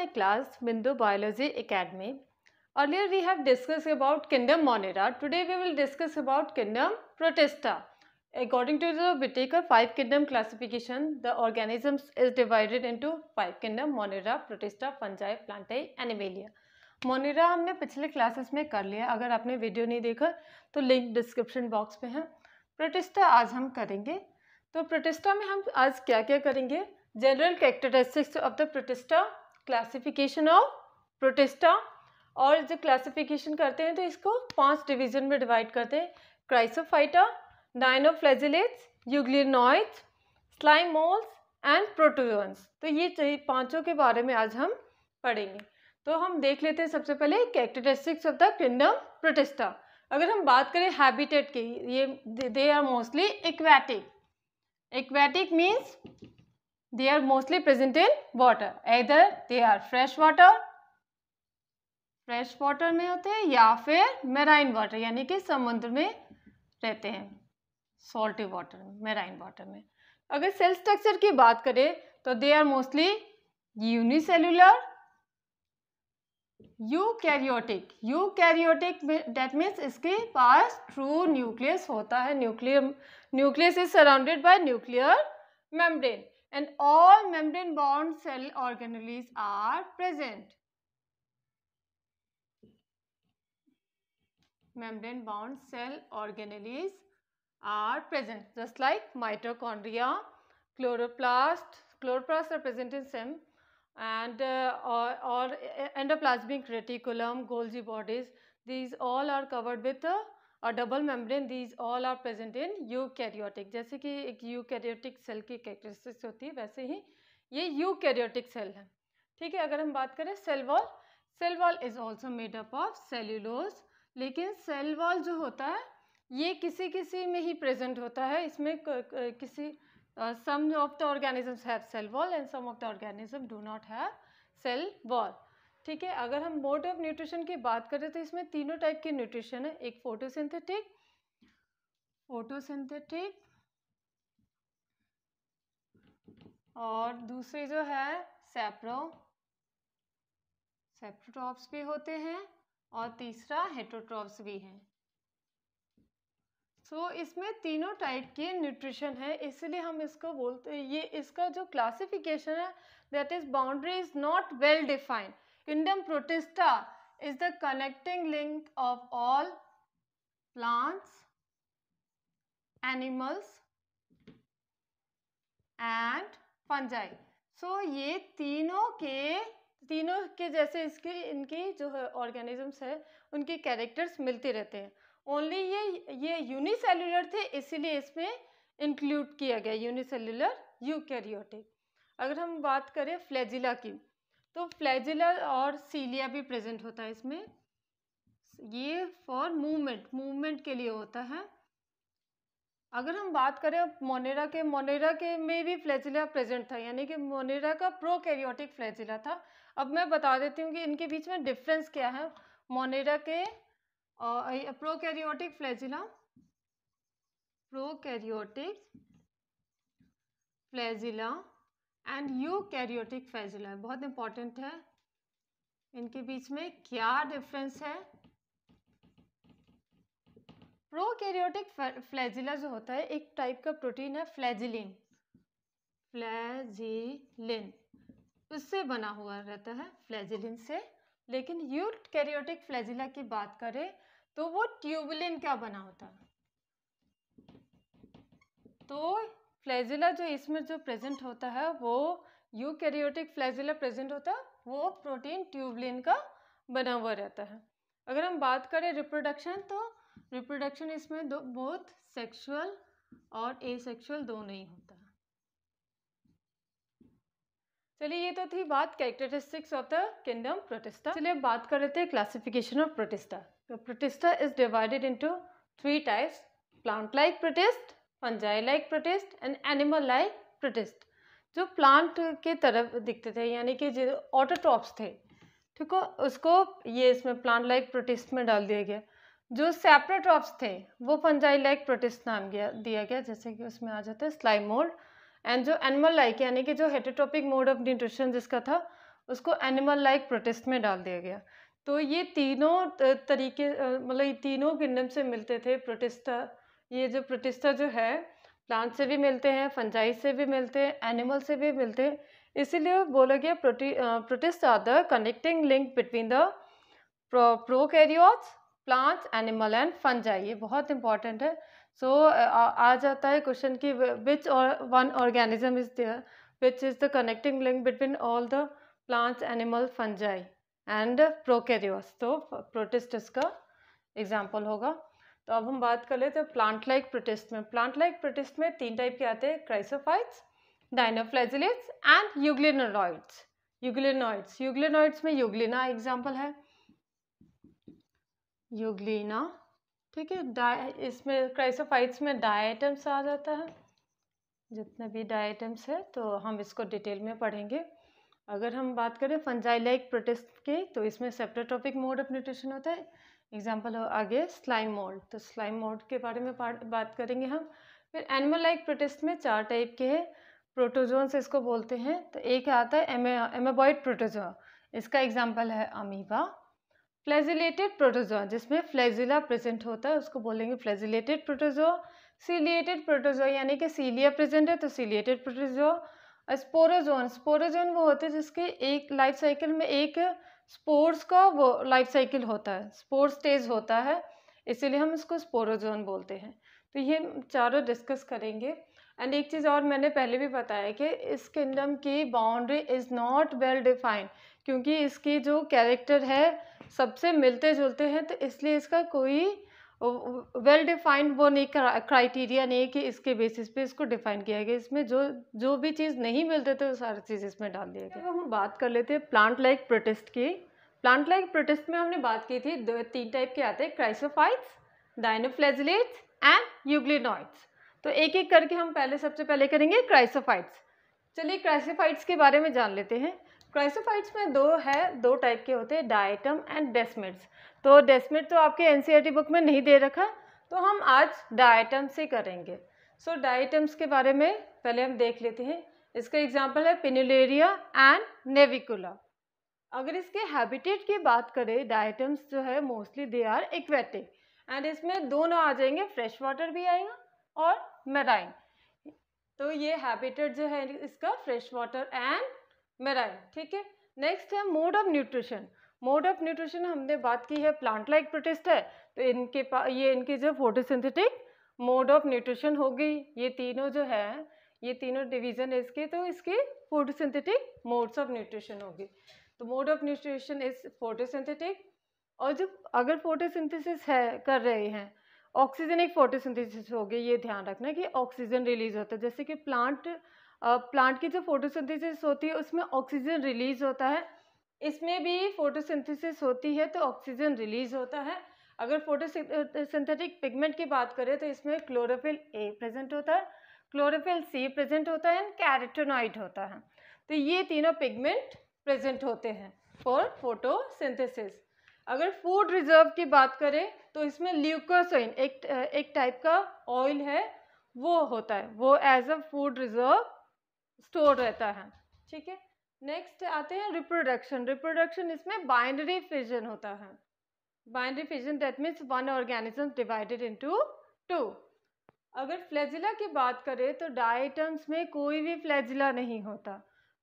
my class bindu Biology Academy. Earlier we have discussed about kingdom Monera. Today we will discuss about kingdom Protista. According to the Whitaker five kingdom classification, the organisms is divided into five kingdom Monera, Protista, Fungi, Plantae, Animalia. monera हमने पिछले classes में कर लिया अगर आपने video नहीं देखा तो link description box में है protista आज हम करेंगे तो protista में हम आज क्या क्या करेंगे general characteristics of the protista classification of protista और जो क्लासिफिकेशन करते हैं तो इसको पांच डिवीजन में डिवाइड करते हैं chrysophyta dinoflagellates euglenoids slime moulds and protozoans तो ये पांचों के बारे में आज हम पढ़ेंगे तो हम देख लेते हैं सबसे पहले characteristics of the kingdom protista अगर हम बात करें हैबिटेट की ये they are mostly aquatic aquatic means they are mostly present in water either they are fresh water fresh water में होते हैं या फिर मेराइन वाटर यानी कि समुद्र में रहते हैं सॉल्टी वाटर में मेराइन वाटर में अगर सेल स्ट्रक्चर की बात करें तो they are mostly unicellular eukaryotic eukaryotic that means इसके पास ट्रू न्यूक्लियस होता है nuclear nucleus is surrounded by nuclear membrane and all membrane bound cell organelles are present. Membrane bound cell organelles are present just like mitochondria, chloroplast, chloroplast are present in stem and uh, or, or uh, endoplasmic reticulum, Golgi bodies these all are covered with और double membrane these all are present in eukaryotic जैसे कि एक eukaryotic cell की characteristics होती है वैसे ही ये eukaryotic cell है ठीक है अगर हम बात करें cell wall cell wall is also made up of cellulose लेकिन सेल वॉल जो होता है ये किसी किसी में ही प्रेजेंट होता है इसमें किसी some of the organisms have cell wall and some of the organism do not have cell wall ठीक है अगर हम मोड ऑफ न्यूट्रिशन की बात करें तो इसमें तीनों टाइप के न्यूट्रिशन है एक फोटोसिंथेटिक फोटोसिंथेटिक और दूसरे जो है सेप्रो सेप्रोट्रॉप्स भी होते हैं और तीसरा हेटोट्रॉप्स भी हैं सो so, इसमें तीनों टाइप के न्यूट्रिशन है इसलिए हम इसको बोलते हैं ये इसका जो क्लासिफिकेशन है that is boundary is not well defined kingdom protista is the connecting link of all plants animals and fungi so ये तीनों के तीनों के जैसे इसके इनकी जो है ऑर्गेनिजम्स है उनके कैरेक्टर्स मिलते रहते हैं ओनली ये ये यूनिसेलुलर थे इसीलिए इसमें इंक्लूड किया गया यूनिसेलुलर यूकैरियोटिक अगर हम बात करें फ्लैजिला की तो फ्लैजिलर और सीलिया भी प्रेजेंट होता है इसमें ये फॉर मूवमेंट मूवमेंट के लिए होता है अगर हम बात करें मोनेरा के मोनेरा के में भी फ्लैजिला प्रेजेंट था यानी कि मोनेरा का प्रो कैरियोटिक फ्लैजिला था अब मैं बता देती हूँ कि इनके बीच में डिफरेंस क्या है मोनेरा के prokaryotic flagella prokaryotic flagella and eukaryotic flagella बहुत इंपॉर्टेंट है इनके बीच में क्या डिफरेंस है प्रोकैरियोटिक फ्लैजिला जो होता है एक टाइप का प्रोटीन है फ्लैजिलिन फ्लैजिलिन उससे बना हुआ रहता है फ्लैजिलिन से लेकिन यू कैरियोटिक फ्लैजिला की बात करें तो वो ट्यूबुलिन क्या बना होता है तो फ्लैजिला जो इसमें जो प्रेजेंट होता है वो यू कैरियोटिक फ्लैजिला प्रेजेंट होता है वो प्रोटीन ट्यूबलिन का बना हुआ रहता है अगर हम बात करें रिप्रोडक्शन तो रिप्रोडक्शन इसमें दो बहुत सेक्सुअल और एसेक्सुअल दो नहीं होता है चलिए ये तो थी बात characteristics of the kingdom protista चलिए अब बात कर लेते हैं क्लासिफिकेशन ऑफ प्रोटिस्टा तो protista is divided into three types plant like protist fungi like protist and animal like protist जो प्लांट के तरफ दिखते थे यानी कि जो ऑटोटॉप्स थे ठीक हो उसको ये इसमें प्लांट लाइक प्रोटेस्ट में डाल दिया गया जो सेप्रोटॉप्स थे वो फंजाई लाइक प्रोटेस्ट नाम गया दिया गया जैसे कि उसमें आ जाता है स्लाई मोड एंड जो एनिमल लाइक यानी कि जो हेटोटॉपिक मोड ऑफ न्यूट्रिशन जिसका था उसको एनिमल लाइक प्रोटेस्ट में डाल दिया गया तो ये तीनों तरीके मतलब ये तीनों किंगडम से मिलते थे प्रोटेस्टा ये जो प्रतिष्ठा जो है प्लांट से भी मिलते हैं फंजाई से भी मिलते हैं एनिमल से भी मिलते हैं इसीलिए बोला गया प्रोटी protist are the connecting link between the prokaryotes plants animal and fungi ये बहुत इंपॉर्टेंट है सो so, आ, आ जाता है क्वेश्चन की विच और one organism is there which is the connecting link between all the plants animal fungi and prokaryotes तो protist इसका example होगा तो अब हम बात कर लेते हैं प्लांट लाइक प्रोटेस्ट में प्लांट लाइक प्रोटेस्ट में तीन टाइप के आते हैं chrysophytes dinoflagellates and euglenoids euglenoids euglenoids में यूग्लिना एग्जाम्पल है यूग्लिना ठीक है इसमें क्राइसोफाइट्स में डाइटम्स आ जाता है जितने भी डाइटम्स है तो हम इसको डिटेल में पढ़ेंगे अगर हम बात करें फंजाई लाइक प्रोटेस्ट के तो इसमें सेप्टोटॉपिक मोड ऑफ न्यूट्रिशन होता है एग्जाम्पल हो आगे स्लाइम मोड तो स्लाइम मोड के बारे में बात करेंगे हम फिर एनिमल लाइक प्रोटेस्ट में चार टाइप के हैं प्रोटोजोन्स इसको बोलते हैं तो एक आता है एमे एमेबॉइड प्रोटोजोआ इसका एग्जाम्पल है अमीबा फ्लैजिलेटेड प्रोटोजोआ जिसमें फ्लेजिला प्रेजेंट होता है उसको बोलेंगे फ्लैजिलेटेड प्रोटोजोआ सीलिएटेड प्रोटोजोआ यानी कि सीलिया प्रेजेंट है तो सीलिएटेड प्रोटोजोआ स्पोरोजोन स्पोरोजोन वो होते हैं जिसके एक लाइफ साइकिल में एक स्पोर्स का वो लाइफ साइकिल होता है स्पोर्स स्टेज होता है इसीलिए हम इसको स्पोरोजोन बोलते हैं तो ये चारों डिस्कस करेंगे एंड एक चीज़ और मैंने पहले भी बताया कि इस किंगडम की boundary is not well defined क्योंकि इसकी जो कैरेक्टर है सबसे मिलते जुलते हैं तो इसलिए इसका कोई वेल डिफाइंड वो नहीं क्राइटेरिया नहीं है कि इसके बेसिस पे इसको डिफाइन किया गया इसमें जो जो भी चीज़ नहीं मिलते थे वो सारी चीज़ इसमें डाल दिया गया हम बात कर लेते हैं प्लांट लाइक प्रोटेस्ट की प्लांट लाइक प्रोटेस्ट में हमने बात की थी दो तीन टाइप के आते हैं क्राइसोफाइट्स डायनोफ्लेजलेट्स एंड यूग्लिनॉइड्स तो एक एक करके हम पहले सबसे पहले करेंगे क्राइसोफाइट्स चलिए क्राइसोफाइट्स के बारे में जान लेते हैं क्राइसोफाइट्स में दो है दो टाइप के होते हैं डाइटम एंड डेस्मिट्स तो डेस्मेट तो आपके एन बुक e में नहीं दे रखा तो हम आज डाइटम से करेंगे सो so, डाइटम्स के बारे में पहले हम देख लेते हैं इसका एग्जाम्पल है पिनुलेरिया एंड नेविकुला अगर इसके हैबिटेट की बात करें डाइटम्स जो है mostly they are aquatic and इसमें दोनों आ जाएंगे फ्रेश वाटर भी आएगा और मेराइन तो ये हैबिटेट जो है इसका फ्रेश वाटर एंड मेराइन ठीक है नेक्स्ट है mode of nutrition mode of nutrition हमने बात की है प्लांट लाइक प्रोटिस्ट है तो इनके पास ये इनकी जो फोटोसिंथेटिक मोड ऑफ न्यूट्रिशन होगी ये तीनों जो है ये तीनों डिवीजन है इसके तो इसके फोटोसिंथेटिक मोड्स ऑफ न्यूट्रिशन होगी तो mode of nutrition is photosynthetic और जब अगर फोटोसिंथेसिस है कर रहे हैं ऑक्सीजन एक फोटोसिंथेसिस होगी ये ध्यान रखना कि ऑक्सीजन रिलीज होता है जैसे कि प्लांट प्लांट की जो फोटोसिंथेसिस होती है उसमें ऑक्सीजन रिलीज होता है इसमें भी फोटोसिंथेसिस होती है तो ऑक्सीजन रिलीज होता है अगर फोटोसिंथेटिक पिगमेंट की बात करें तो इसमें क्लोरोफिल ए प्रेजेंट होता है क्लोरोफिल सी प्रेजेंट होता है एंड कैरेटोनाइड होता है तो ये तीनों पिगमेंट प्रेजेंट होते हैं फॉर फोटोसिंथेसिस अगर फूड रिजर्व की बात करें तो इसमें ल्यूकोसोइन एक एक टाइप का ऑयल है वो होता है वो as a food reserve store रहता है ठीक है नेक्स्ट आते हैं रिप्रोडक्शन रिप्रोडक्शन इसमें बाइंडरी फिजन होता है binary fission that means one organism divided into two अगर फ्लैजिला की बात करें तो डाइटम्स में कोई भी फ्लैजिला नहीं होता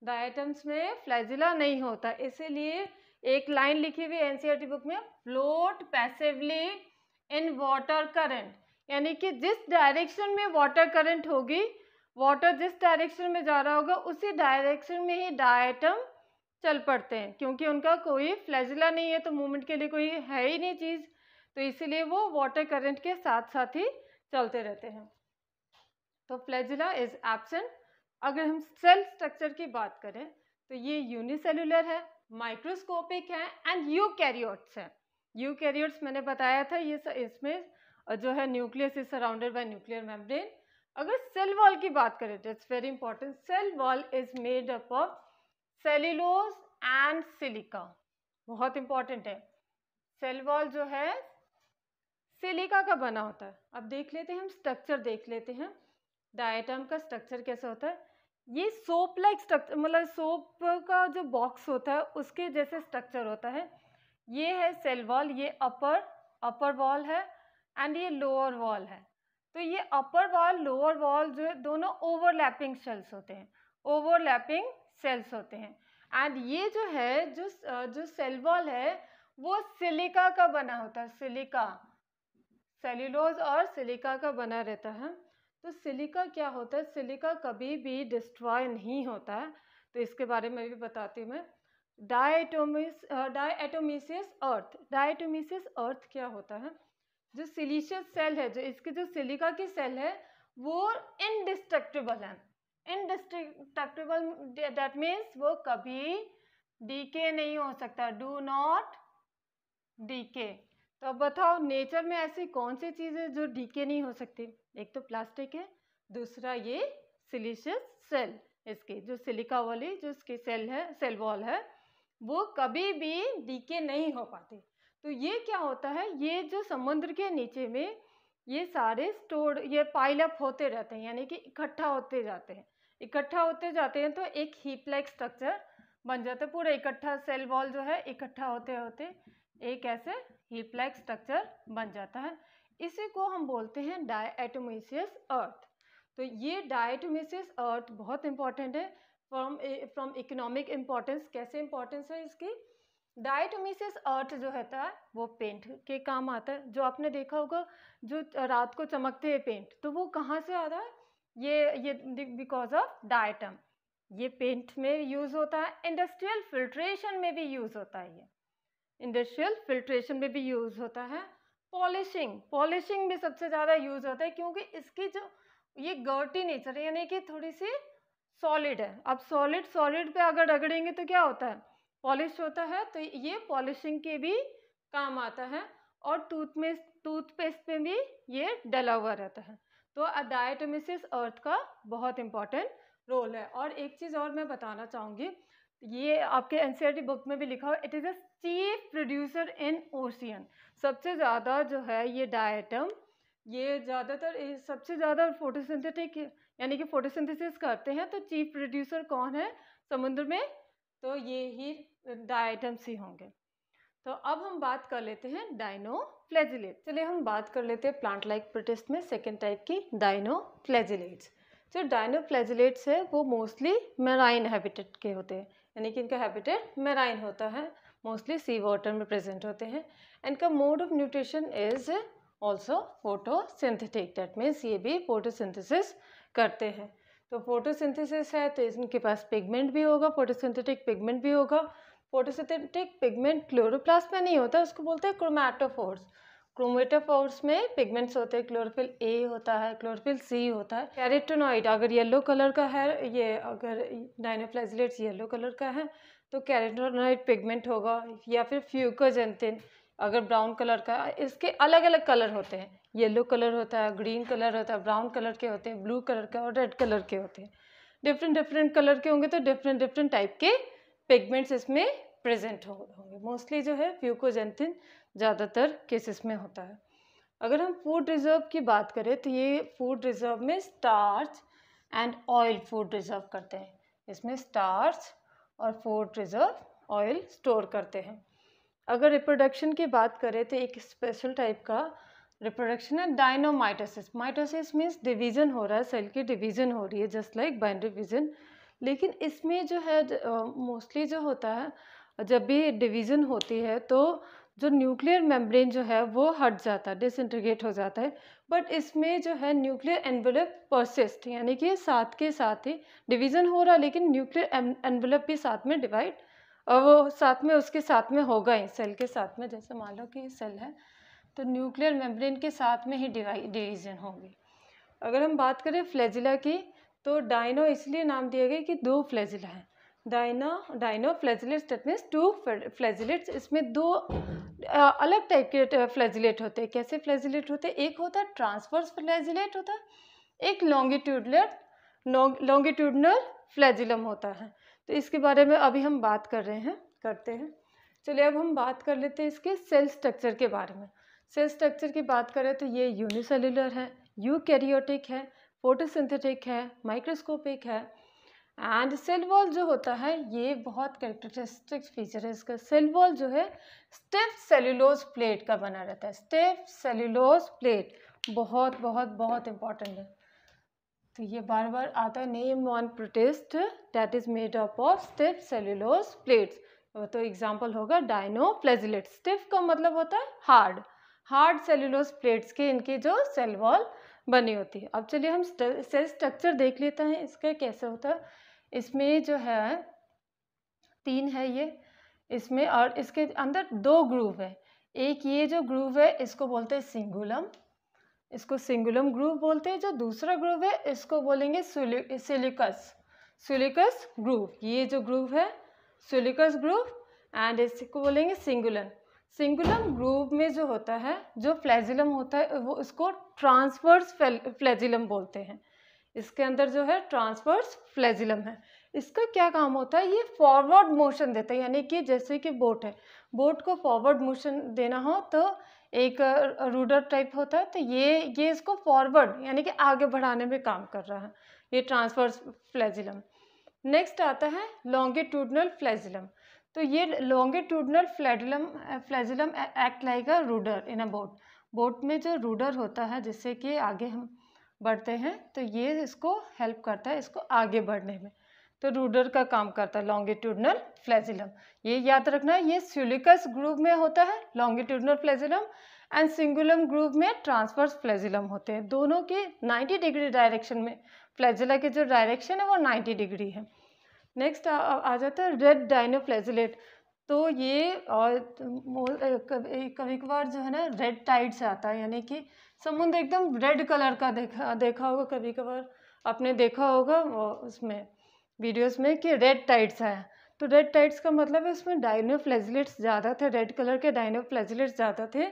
डाइटम्स में फ्लैजिला नहीं होता इसीलिए एक लाइन लिखी हुई एनसीईआरटी बुक e में float passively in water current यानी कि जिस डायरेक्शन में वाटर करंट होगी वाटर जिस डायरेक्शन में जा रहा होगा उसी डायरेक्शन में ही डायटम चल पड़ते हैं क्योंकि उनका कोई फ्लैजिला नहीं है तो मूवमेंट के लिए कोई है ही नहीं चीज़ तो इसीलिए वो वाटर करंट के साथ साथ ही चलते रहते हैं तो फ्लैजिला इज एबसेंट अगर हम सेल स्ट्रक्चर की बात करें तो ये यूनिसेलुलर है माइक्रोस्कोपिक है एंड यू कैरियोट्स हैं यू मैंने बताया था ये इसमें जो है nucleus is surrounded by nuclear membrane अगर सेल वॉल की बात करें तो it's very important cell wall is made up of cellulose and silica बहुत इंपॉर्टेंट है सेल वॉल जो है सिलिका का बना होता है अब देख लेते हैं हम स्ट्रक्चर देख लेते हैं डायटम का स्ट्रक्चर कैसा होता है ये सोप लाइक स्ट्रक्चर मतलब सोप का जो बॉक्स होता है उसके जैसे स्ट्रक्चर होता है ये है सेल वॉल ये अपर अपर वॉल है एंड ये लोअर वॉल है तो ये अपर वॉल लोअर वॉल जो है दोनों ओवरलैपिंग सेल्स होते हैं ओवरलैपिंग सेल्स होते हैं एंड ये जो है जो जो सेल वॉल है वो सिलिका का बना होता है सिलिका सेल्यूलोज और सिलिका का बना रहता है तो सिलिका क्या होता है सिलिका कभी भी डिस्ट्रॉय नहीं होता है तो इसके बारे में भी बताती हूँ मैं डायटोमिस डायटोमिसियस अर्थ डायटोमिसियस अर्थ क्या होता है जो सिलीशियस सेल है जो इसके जो सिलिका की सेल है वो इनडिस्ट्रक्टेबल है इनडिस्ट्रक्टेबल डेट मीन्स वो कभी डीके नहीं हो सकता डू नॉट डीके तो अब बताओ नेचर में ऐसी कौन सी चीज़ें जो डीके नहीं हो सकती एक तो प्लास्टिक है दूसरा ये सिलिशियस सेल इसके जो सिलिका वाली जो इसकी सेल है सेल वॉल है वो कभी भी डीके नहीं हो पाती तो ये क्या होता है ये जो समुद्र के नीचे में ये सारे स्टोर ये पाइलअप होते रहते हैं यानी कि इकट्ठा होते जाते हैं इकट्ठा होते जाते हैं तो एक हीप लाइक स्ट्रक्चर बन जाता है पूरा इकट्ठा सेल वॉल जो है इकट्ठा होते होते एक ऐसे हीप लाइक स्ट्रक्चर बन जाता है इसी को हम बोलते हैं डायटोमेसियस अर्थ तो ये डायटोमेसियस अर्थ बहुत इंपॉर्टेंट है फ्रॉम फ्रॉम इकोनॉमिक इम्पॉर्टेंस कैसे इंपॉर्टेंस है इसकी डाइटोमिसिस अर्थ जो होता है वो पेंट के काम आता है जो आपने देखा होगा जो रात को चमकते हैं पेंट तो वो कहाँ से आता है ये ये बिकॉज ऑफ डाइटम ये पेंट में यूज़ होता है इंडस्ट्रियल फिल्ट्रेशन में भी यूज़ होता है ये इंडस्ट्रियल फिल्ट्रेशन में भी यूज़ होता है पॉलिशिंग पॉलिशिंग में सबसे ज़्यादा यूज़ होता है क्योंकि इसकी जो ये गर्टी नेचर यानी कि थोड़ी सी सॉलिड है अब सॉलिड सॉलिड पे अगर रगड़ेंगे तो क्या होता है पॉलिश होता है तो ये पॉलिशिंग के भी काम आता है और टूथ में टूथपेस्ट में भी ये डला हुआ रहता है तो डायटोमिसिस अर्थ का बहुत इंपॉर्टेंट रोल है और एक चीज़ और मैं बताना चाहूँगी ये आपके एन बुक e में भी लिखा हुआ it is a chief producer in ocean सबसे ज़्यादा जो है ये डायटम ये ज़्यादातर सबसे ज़्यादा फोटोसिंथेटिक यानी कि फोटोसिंथेसिस करते हैं तो चीफ प्रोड्यूसर कौन है समुद्र में तो ये ही डाइटम्स ही होंगे तो अब हम बात कर लेते हैं डाइनो फ्लैजिलेट चलिए हम बात कर लेते हैं प्लांट लाइक प्रोटेस्ट में सेकेंड टाइप की डाइनो फ्लैजिलेट्स जो डाइनो फ्लैजिलेट्स है वो मोस्टली मेराइन हैबिटेट के होते हैं यानी कि इनका हैबिटेट मेराइन होता है मोस्टली सी वाटर में प्रेजेंट होते हैं इनका mode of nutrition is also synthetic that means ये भी फोटोसिंथेसिस करते हैं तो फोटोसिंथेसिस है तो इनके पास पिगमेंट भी होगा फोटोसिंथेटिक पिगमेंट भी होगा फोटोसिंथेटिक पिगमेंट क्लोरोप्लास्ट में नहीं होता उसको बोलते हैं क्रोमैटोफोर्स क्रोमेटोफोर्स में पिगमेंट्स होते हैं क्लोरोफिल ए होता है क्लोरोफिल सी होता है कैरेटोनॉइड अगर येलो कलर का है ये अगर डाइनोफ्लाजिलेट्स येलो कलर का है तो कैरेटोनॉइड पिगमेंट होगा या फिर फ्यूकोजेंथिन अगर ब्राउन कलर का इसके अलग अलग कलर होते हैं येलो कलर होता है ग्रीन कलर होता है ब्राउन कलर के होते हैं ब्लू कलर के और रेड कलर के होते हैं डिफरेंट डिफरेंट कलर के होंगे तो डिफरेंट डिफरेंट टाइप के पिगमेंट्स इसमें प्रेजेंट होंगे मोस्टली जो है फ्यूकोजेंथिन ज़्यादातर केसेस में होता है अगर हम फूड रिजर्व की बात करें तो ये फूड रिजर्व में starch and oil food reserve करते हैं इसमें स्टार्च और फूड रिजर्व ऑयल स्टोर करते हैं अगर रिप्रोडक्शन की बात करें तो एक स्पेशल टाइप का रिप्रोडक्शन है डायनोमाइटोसिस माइटोसिस मीन्स डिवीज़न हो रहा है सेल की डिवीज़न हो रही है जस्ट लाइक बाइन डिविज़न लेकिन इसमें जो है मोस्टली जो होता है जब भी डिवीज़न होती है तो जो न्यूक्लियर मेम्ब्रेन जो है वो हट जाता है डिसइंटीग्रेट हो जाता है बट इसमें जो है न्यूक्लियर एनवेलप परसिस्ट यानी कि साथ के साथ ही डिवीज़न हो रहा है लेकिन न्यूक्लियर एनवेलप भी साथ में डिवाइड और वो साथ में उसके साथ में होगा ही सेल के साथ में जैसे मान लो कि सेल है तो न्यूक्लियर मेम्ब्रेन के साथ में ही डिवीज़न होगी अगर हम बात करें फ्लैजिला की तो डाइनो इसलिए नाम दिया गया कि दो फ्लैजिला हैं dino dinoflagellates that means two flagellates इसमें दो अलग टाइप के फ्लैजिलेट होते हैं कैसे फ्लैजिलेट होते हैं एक होता है ट्रांसवर्स फ्लैजिलेट होता है एक लॉन्गिट्यूडलेट लॉन्गिट्यूडनल फ्लैजिलम होता है तो इसके बारे में अभी हम बात कर रहे हैं करते हैं चलिए अब हम बात कर लेते हैं इसके सेल स्ट्रक्चर के बारे में सेल स्ट्रक्चर की बात करें तो ये यूनिसेलुलर है यूकैरियोटिक है फोटोसिंथेटिक है माइक्रोस्कोपिक है एंड सेल वॉल जो होता है ये बहुत कैरेक्टरिस्टिक फीचर है इसका सेल वॉल जो है स्टेफ सेल्यूलोज प्लेट का बना रहता है स्टेफ सेल्यूलोज प्लेट बहुत बहुत बहुत इंपॉर्टेंट है तो ये बार बार आता है name one protist that is made up of stiff cellulose plates तो एग्जाम्पल होगा डायनो प्लेजिलेट स्टिफ का मतलब होता है हार्ड हार्ड सेल्यूलोज प्लेट्स के इनकी जो सेल वॉल बनी होती है अब चलिए हम सेल स्ट्रक्चर देख लेते हैं इसका कैसे होता है इसमें जो है तीन है ये इसमें और इसके अंदर दो ग्रूव है एक ये जो ग्रूव है इसको बोलते हैं सिंगुलम इसको सिंगुलम ग्रूव बोलते हैं जो दूसरा ग्रूव है इसको बोलेंगे सिलिकस सिलिकस ग्रूव ये जो ग्रूव है सिलिकस ग्रूव एंड इसको बोलेंगे सिंगुलम सिंगुलम ग्रूव में जो होता है जो फ्लैजिलम होता है वो इसको ट्रांसवर्स फ्लैजिलम बोलते हैं इसके अंदर जो है ट्रांसवर्स फ्लैजिलम है इसका क्या काम होता है ये फॉरवर्ड मोशन देता है यानी कि जैसे कि बोट है बोट को फॉरवर्ड मोशन देना हो तो एक रूडर टाइप होता है तो ये ये इसको फॉरवर्ड यानी कि आगे बढ़ाने में काम कर रहा है ये ट्रांसफर्स फ्लैजिलम नेक्स्ट आता है लॉन्गिट्यूडनल फ्लैजिलम तो ये longitudinal flagellum flagellum act like a rudder in a boat boat में जो रूडर होता है जिससे कि आगे हम बढ़ते हैं तो ये इसको हेल्प करता है इसको आगे बढ़ने में तो रूडर का काम करता है लॉन्गिट्यूडनल फ्लैजिलम ये याद रखना ये सुलिकस ग्रुप में होता है longitudinal flagellum and cingulum groove में ट्रांसफर्स फ्लैजिलम होते हैं दोनों के 90 डिग्री डायरेक्शन में फ्लैजिला के जो डायरेक्शन है वो 90 डिग्री है नेक्स्ट आ, आ जाता है रेड डाइनो तो ये और कभी कभी कभार जो है ना रेड टाइड से आता है यानी कि समुद्र एकदम रेड कलर का देखा देखा होगा कभी कभार आपने देखा होगा उसमें वीडियोस में कि रेड टाइड्स आया तो रेड टाइड्स का मतलब है उसमें डायनो ज़्यादा थे रेड कलर के डायनो ज़्यादा थे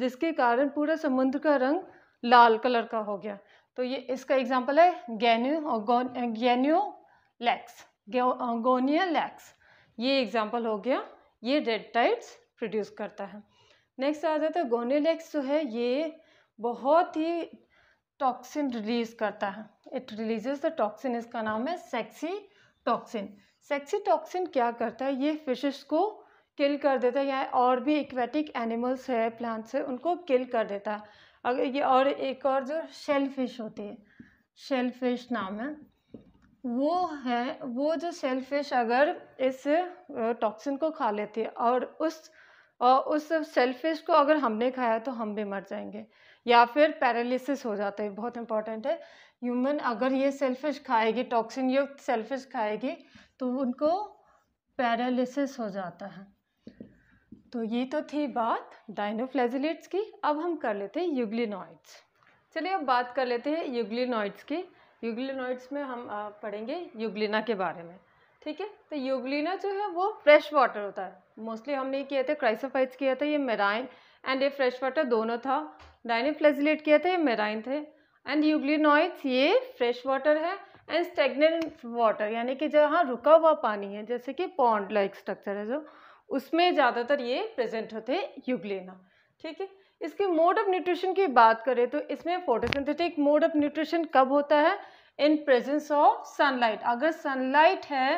जिसके कारण पूरा समुद्र का रंग लाल कलर का हो गया तो ये इसका एग्जाम्पल है गैन्यू और गैन्यो लैक्स गोनिया लैक्स ये एग्जाम्पल हो गया ये रेड टाइड्स प्रोड्यूस करता है नेक्स्ट आ जाता है लैक्स जो है ये बहुत ही टॉक्सिन रिलीज करता है इट रिलीजेस द टॉक्सिन इसका नाम है सेक्सी टॉक्सिन सेक्सी टॉक्सिन क्या करता है ये फिशेस को किल कर देता है या और भी एक्वेटिक एनिमल्स है प्लांट्स है उनको किल कर देता है अगर ये और एक और जो शेल फिश होती है शेल फिश नाम है वो है वो जो शेल फिश अगर इस टॉक्सिन को खा लेती है और उस और उस शेल फिश को अगर हमने खाया तो हम भी मर जाएंगे या फिर पैरालिसिस हो जाता है बहुत इंपॉर्टेंट है ह्यूमन अगर ये सेल्फिश खाएगी टॉक्सिन युक्त सेल्फिश खाएगी तो उनको पैरालिसिस हो जाता है तो ये तो थी बात डाइनोफ्लेजिलेट्स की अब हम कर लेते हैं यूग्लिनॉइड्स चलिए अब बात कर लेते हैं यूग्लिनॉइड्स की यूग्लिनॉइड्स में हम पढ़ेंगे यूग्लिना के बारे में ठीक है तो यूग्लिना जो है वो फ्रेश वाटर होता है मोस्टली हमने ये किया था क्राइसोफाइट्स किया था ये मेराइन एंड ये फ्रेश वाटर दोनों था डाइनोफ्लेजिलेट किया था ये मेराइन थे एंड यूग्लिनॉइड्स ये फ्रेश वाटर है एंड स्टेगनेंट वाटर यानी कि जहाँ रुका हुआ पानी है जैसे कि पॉन्ड लाइक स्ट्रक्चर है जो उसमें ज़्यादातर ये प्रेजेंट होते हैं यूग्लिना ठीक है इसके मोड ऑफ न्यूट्रिशन की बात करें तो इसमें फोटोसिंथेटिक मोड ऑफ न्यूट्रिशन कब होता है इन प्रेजेंस ऑफ सनलाइट अगर सनलाइट है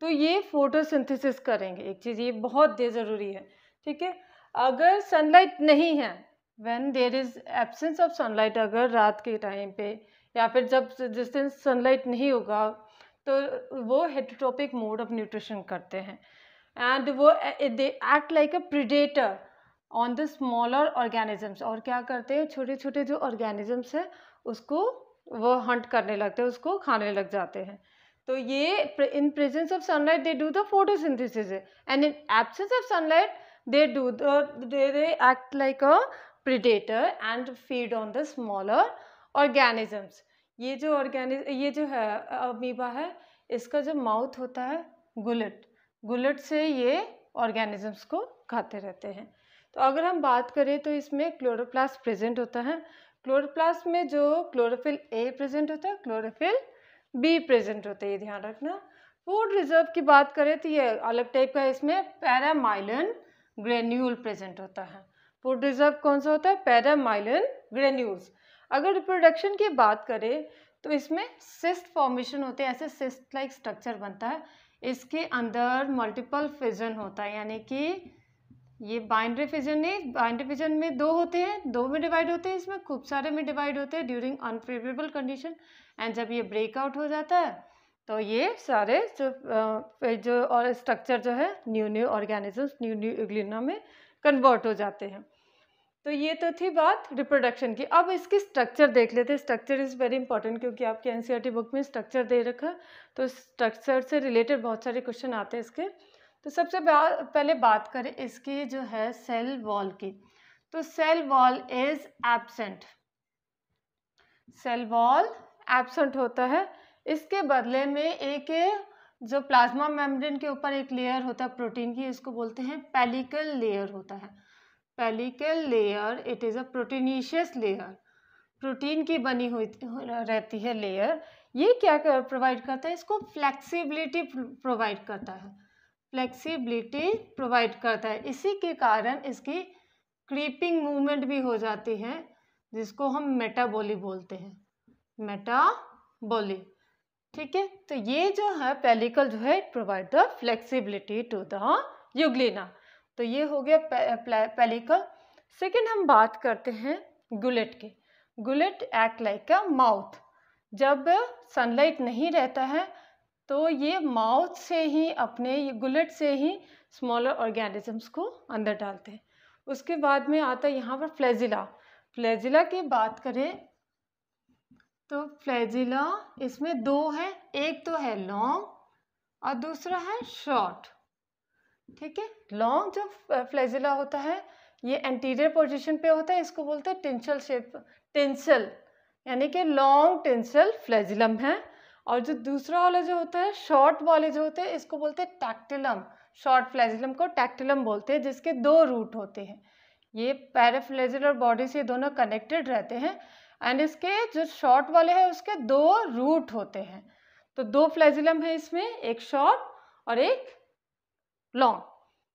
तो ये फोटोसिंथेसिस करेंगे एक चीज़ ये बहुत ज़रूरी है ठीक है अगर सनलाइट नहीं है when there is absence of sunlight अगर रात के टाइम पे या फिर जब जिस दिन सनलाइट नहीं होगा तो वो हेटोटॉपिक मोड ऑफ न्यूट्रिशन करते हैं एंड वो they act like a predator on the smaller organisms और क्या करते हैं छोटे छोटे जो ऑर्गेनिजम्स हैं उसको वो हंट करने लगते हैं उसको खाने लग जाते हैं तो ये in presence of sunlight they do the photosynthesis and in absence of sunlight they do they act like a predator and feed on the smaller organisms. ये जो ऑर्गेनिज ये जो है अमीबा है इसका जो माउथ होता है गुलट गुलट से ये ऑर्गेनिजम्स को खाते रहते हैं तो अगर हम बात करें तो इसमें क्लोरोप्लास्ट प्रेजेंट होता है क्लोरोप्लास्ट में जो क्लोरोफिल ए प्रेजेंट होता है क्लोरोफिल बी प्रेजेंट होता है ये ध्यान रखना फूड रिजर्व की बात करें तो ये अलग टाइप का इसमें पैरामाइलन ग्रेन्यूल प्रेजेंट होता है फूड रिजर्व कौन सा होता है पैरामाइलिन ग्रेन्यूल्स अगर रिप्रोडक्शन की बात करें तो इसमें सिस्ट फॉर्मेशन होते हैं ऐसे सिस्ट लाइक स्ट्रक्चर बनता है इसके अंदर मल्टीपल फिजन होता है यानी कि ये बाइंड्री फिजन नहीं बाइंड्री फिजन में दो होते हैं दो में डिवाइड होते हैं इसमें खूब सारे में डिवाइड होते हैं ड्यूरिंग अनफेवरेबल कंडीशन एंड जब ये ब्रेकआउट हो जाता है तो ये सारे जो जो और स्ट्रक्चर जो है new new organisms new new euglena में कन्वर्ट हो जाते हैं तो ये तो थी बात रिप्रोडक्शन की अब इसकी स्ट्रक्चर देख लेते हैं स्ट्रक्चर इज़ वेरी इंपॉर्टेंट क्योंकि आपके एन बुक e में स्ट्रक्चर दे रखा तो स्ट्रक्चर से रिलेटेड बहुत सारे क्वेश्चन आते हैं इसके तो सबसे पहले बात करें इसकी जो है सेल वॉल की तो cell wall is absent cell wall absent होता है इसके बदले में एक जो प्लाज्मा मेम्ब्रेन के ऊपर एक लेयर होता है प्रोटीन की इसको बोलते हैं पेलिकल लेयर होता है pellicle layer it is a proteinaceous layer protein की बनी हुई रहती है लेयर ये क्या कर प्रोवाइड करता है इसको फ्लेक्सिबिलिटी प्रोवाइड करता है फ्लेक्सिबिलिटी प्रोवाइड करता है इसी के कारण इसकी क्रीपिंग मूवमेंट भी हो जाती है जिसको हम मेटाबोली बोलते हैं मेटाबोली ठीक है तो ये जो है पेलिकल जो है provide the flexibility to the euglena तो ये हो गया पेलिकल सेकेंड हम बात करते हैं गुलेट के gullet act like a mouth जब सनलाइट नहीं रहता है तो ये माउथ से ही अपने ये गुलेट से ही स्मॉलर ऑर्गेनिजम्स को अंदर डालते हैं उसके बाद में आता है यहाँ पर फ्लैजिला फ्लैजिला की बात करें तो फ्लैजिला इसमें दो है एक तो है लॉन्ग और दूसरा है शॉर्ट ठीक है लॉन्ग जो फ्लैजिला होता है ये एंटीरियर पोजिशन पे होता है इसको बोलते हैं टेंसल शेप टेंसल यानी कि लॉन्ग टेंसल फ्लैजिलम है और जो दूसरा वाला जो होता है शॉर्ट वाले जो होते हैं इसको बोलते हैं टैक्टिलम शॉर्ट फ्लैजिलम को टैक्टिलम बोलते हैं जिसके दो रूट होते हैं ये और बॉडी से दोनों कनेक्टेड रहते हैं एंड इसके जो शॉर्ट वाले हैं उसके दो रूट होते हैं तो दो फ्लैजिलम है इसमें एक शॉर्ट और एक लॉन्ग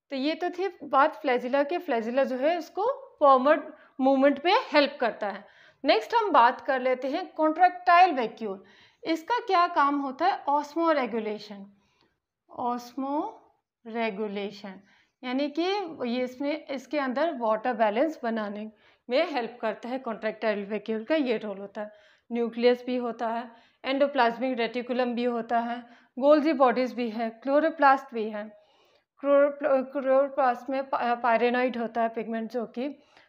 तो ये तो थी बात फ्लैजिला के फ्लैजिला जो है उसको फॉरवर्ड मूवमेंट पे हेल्प करता है नेक्स्ट हम बात कर लेते हैं कॉन्ट्रैक्टाइल वैक्यूल इसका क्या काम होता है ऑस्मो रेगुलेशन ऑस्मो रेगुलेशन यानी कि ये इसमें इसके अंदर वाटर बैलेंस बनाने में हेल्प करता है कॉन्ट्रैक्टाइल वैक्यूल का ये रोल होता है न्यूक्लियस भी होता है एंडोप्लाज्मिक रेटिकुलम भी होता है गोल्जी बॉडीज भी है क्लोरोप्लास्ट भी है क्रोर पास में पायरेनाइड होता है पिगमेंट जो कि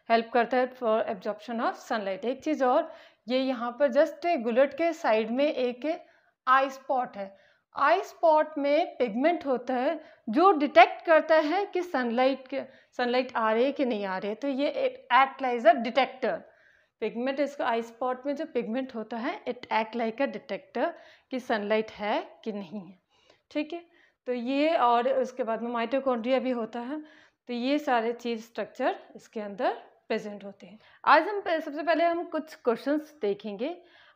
हेल्प करता है फॉर एब्जॉर्प्शन ऑफ सनलाइट एक चीज़ और ये यहाँ पर जस्ट गुलट के साइड में एक आई स्पॉट है आई स्पॉट में पिगमेंट होता है जो डिटेक्ट करता है कि सनलाइट सनलाइट आ रही है कि नहीं आ रही है तो ये act like a detector pigment इसका आई स्पॉट में जो पिगमेंट होता है it act like a detector कि सनलाइट है कि नहीं है ठीक है तो ये और उसके बाद में माइटोकॉन्ड्रिया भी होता है तो ये सारे चीज़ स्ट्रक्चर इसके अंदर प्रेजेंट होते हैं आज हम सबसे पहले हम कुछ क्वेश्चंस देखेंगे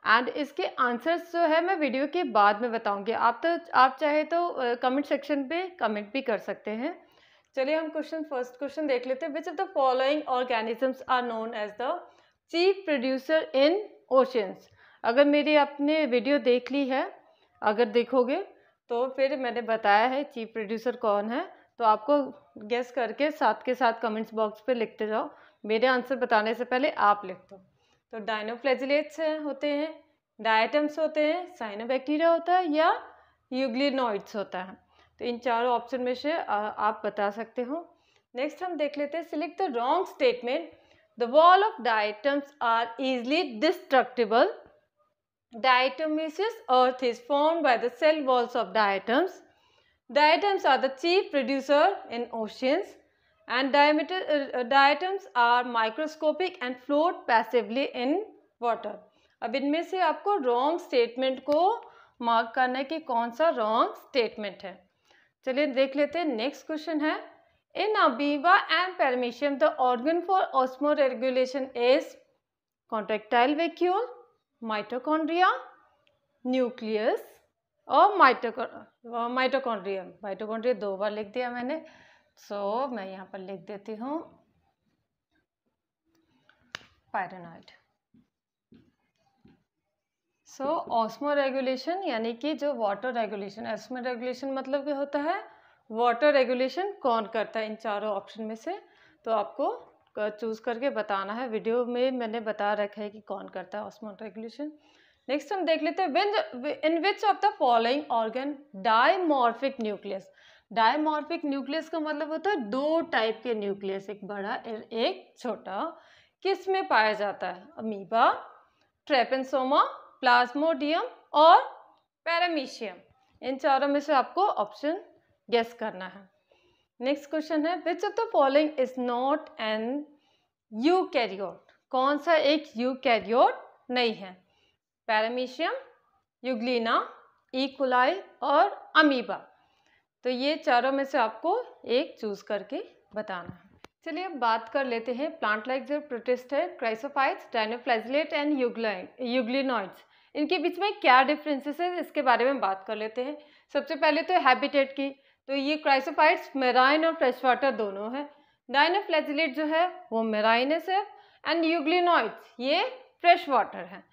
एंड इसके आंसर्स जो है मैं वीडियो के बाद में बताऊंगी आप तो आप चाहे तो कमेंट सेक्शन पे कमेंट भी कर सकते हैं चलिए हम क्वेश्चन फर्स्ट क्वेश्चन देख लेते हैं which of the following organisms are known as the chief producer in oceans अगर मेरी आपने वीडियो देख ली है अगर देखोगे तो फिर मैंने बताया है चीफ प्रोड्यूसर कौन है तो आपको गेस करके साथ के साथ कमेंट्स बॉक्स पे लिखते जाओ मेरे आंसर बताने से पहले आप लिख दो तो डायनोफ्लेजिलेट्स होते हैं डायटम्स होते हैं साइनोबैक्टीरिया होता है या यूग्लिनोइड्स होता है तो इन चारों ऑप्शन में से आप बता सकते हो नेक्स्ट हम देख लेते हैं select the wrong statement the wall of diatoms are easily destructible diatomaceous earth is formed by the cell walls of diatoms. Diatoms are the chief producer in oceans and diameter, uh, diatoms are microscopic and float passively in water. ab inme se aapko wrong statement ko mark karna hai ki kaun sa wrong statement hai chaliye dekh lete hain next question hai in amoeba and paramecium the organ for osmoregulation is contractile vacuole mitochondria nucleus और माइटोकॉ माइटोकॉन्ड्रियम mitochondria दो बार लिख दिया मैंने सो so, मैं यहाँ पर लिख देती हूँ पायरेनॉइड सो ऑस्मो रेगुलेशन यानी कि जो वाटर रेगुलेशन ऑस्मो रेगुलेशन मतलब क्या होता है वाटर रेगुलेशन कौन करता है इन चारों ऑप्शन में से तो आपको चूज़ करके बताना है वीडियो में मैंने बता रखा है कि कौन करता है ऑस्मोन रेगुलेशन नेक्स्ट हम देख लेते हैं in which of the following organ dimorphic nucleus dimorphic nucleus का मतलब होता है दो टाइप के न्यूक्लियस एक बड़ा एक छोटा किस में पाया जाता है अमीबा ट्रेपेंसोमा प्लाज्मोडियम और पैरामीशियम इन चारों में से आपको ऑप्शन गेस करना है नेक्स्ट क्वेश्चन है which of the following is not an eukaryote कौन सा एक यू कैरियोट नहीं है पैरामीशियम युगलीना ईकुलाई और अमीबा तो ये चारों में से आपको एक चूज करके बताना है चलिए अब बात कर लेते हैं प्लांट लाइक जो प्रोटेस्ट है क्राइसोफाइट्स डायनोफ्लेजलेट एंड यूग्लिनॉइड्स इनके बीच में क्या डिफरेंसेस है इसके बारे में बात कर लेते हैं सबसे पहले तो हैबिटेट की तो ये क्राइसोफाइट्स मेराइन और फ्रेश वाटर दोनों है डाइनोफ्लैजिलेट जो है वो मेराइनस है एंड यूग्लिनॉइड्स ये फ्रेश वाटर है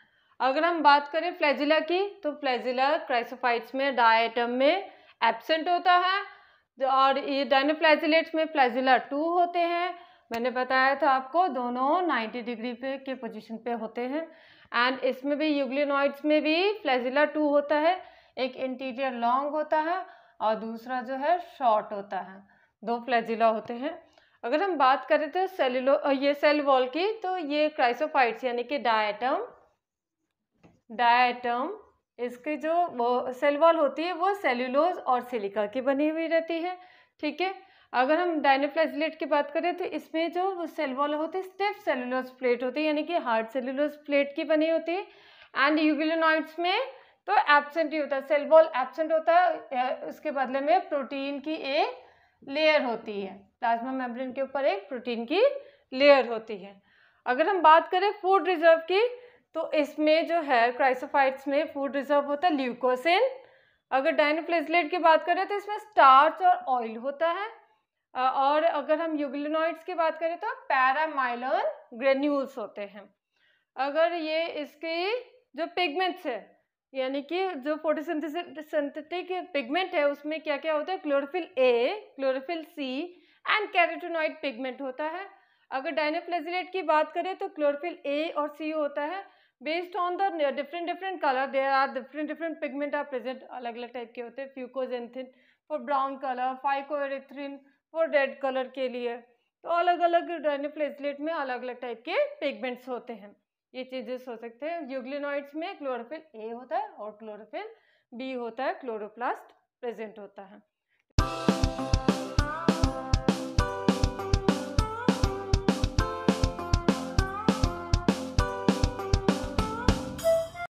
अगर हम बात करें फ्लैजिला की तो फ्लैजिला क्राइसोफाइट्स में डाइटम में एबसेंट होता है और ये डाइनोफ्लैजिलेट्स में फ्लैजिला टू होते हैं मैंने बताया था आपको दोनों 90 डिग्री पे के पोजीशन पे होते हैं एंड इसमें भी यूग्लिनॉइड्स में भी फ्लैजिला टू होता है एक इंटीरियर लॉन्ग होता है और दूसरा जो है शॉर्ट होता है दो फ्लैजिला होते हैं अगर हम बात करें तो सेलुलो ये सेल वॉल की तो ये क्राइसोफाइट्स यानी कि डायटम डायटम इसकी जो वो सेल वॉल होती है वो सेल्यूलोज और सिलिका की बनी हुई रहती है ठीक है अगर हम डायनोफ्लैजिलेट की बात करें तो इसमें जो सेल वॉल होती है स्टिफ सेलुलोज प्लेट होती है यानी कि हार्ड सेलुलोज प्लेट की बनी होती है एंड यूगिलोनॉइड्स में तो एबसेंट ही होता है सेल वॉल एबसेंट होता है उसके बदले में प्रोटीन की एक लेयर होती है प्लाज्मा मेम्ब्रेन के ऊपर एक प्रोटीन की लेयर होती है अगर हम बात करें फूड रिजर्व की तो इसमें जो है क्राइसोफाइट्स में फूड रिजर्व होता है ल्यूकोसिन अगर डायनोप्लेजलेट की बात करें तो इसमें स्टार्च और ऑयल होता है और अगर हम यूग्लिनॉइड्स की बात करें तो पैरामाइलन ग्रेन्यूल्स होते हैं अगर ये इसकी जो पिगमेंट्स है यानी कि जो फोटोसिंथेटिक पिगमेंट है उसमें क्या क्या होता है chlorophyll a chlorophyll c and carotenoid pigment होता है अगर डायनोफ्लेजिलेट की बात करें तो क्लोरोफिल ए और सी होता है based on the different different colour there are different different pigment are present अलग अलग टाइप के होते हैं fucoxanthin for brown colour phycoerythrin for red colour के लिए तो अलग अलग डायनोफ्लेजिलेट में अलग अलग टाइप के पिगमेंट्स होते हैं ये चेंजेस हो सकते हैं यूग्लिनॉइड्स में क्लोरोफिल ए होता है और क्लोरोफिल बी होता है क्लोरोप्लास्ट प्रेजेंट होता है